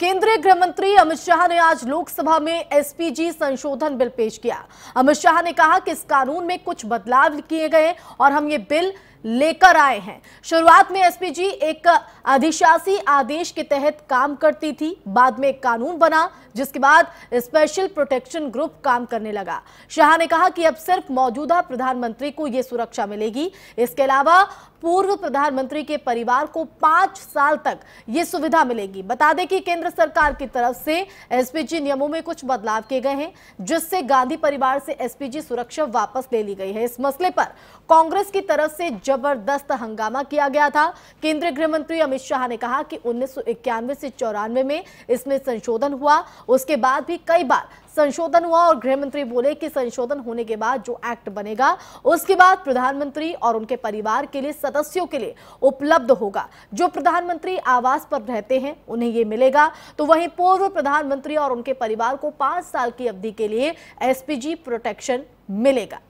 केंद्रीय गृह मंत्री अमित शाह ने आज लोकसभा में एसपीजी संशोधन बिल पेश किया अमित शाह ने कहा कि इस कानून में कुछ बदलाव किए गए और हम ये बिल लेकर आए हैं शुरुआत में एसपीजी एक अधिशासी आदेश के तहत काम करती थी बाद में एक कानून बना जिसके बाद स्पेशल प्रोटेक्शन ग्रुप काम करने लगा शाह ने कहा कि अब सिर्फ मौजूदा प्रधानमंत्री को यह सुरक्षा मिलेगी इसके अलावा पूर्व प्रधानमंत्री के परिवार को पांच साल तक यह सुविधा मिलेगी बता दें कि केंद्र सरकार की तरफ से एसपीजी नियमों में कुछ बदलाव किए गए हैं जिससे गांधी परिवार से एसपीजी सुरक्षा वापस ले ली गई है इस मसले पर कांग्रेस की तरफ से जबरदस्त हंगामा किया गया था केंद्रीय गृह मंत्री अमित शाह ने कहा कि उन्नीस से चौरानवे में इसमें संशोधन हुआ उसके बाद भी कई बार संशोधन हुआ और गृह मंत्री बोले कि संशोधन होने के बाद जो एक्ट बनेगा उसके बाद प्रधानमंत्री और उनके परिवार के लिए सदस्यों के लिए उपलब्ध होगा जो प्रधानमंत्री आवास पर रहते हैं उन्हें ये मिलेगा तो वहीं पूर्व प्रधानमंत्री और उनके परिवार को पांच साल की अवधि के लिए एसपीजी प्रोटेक्शन मिलेगा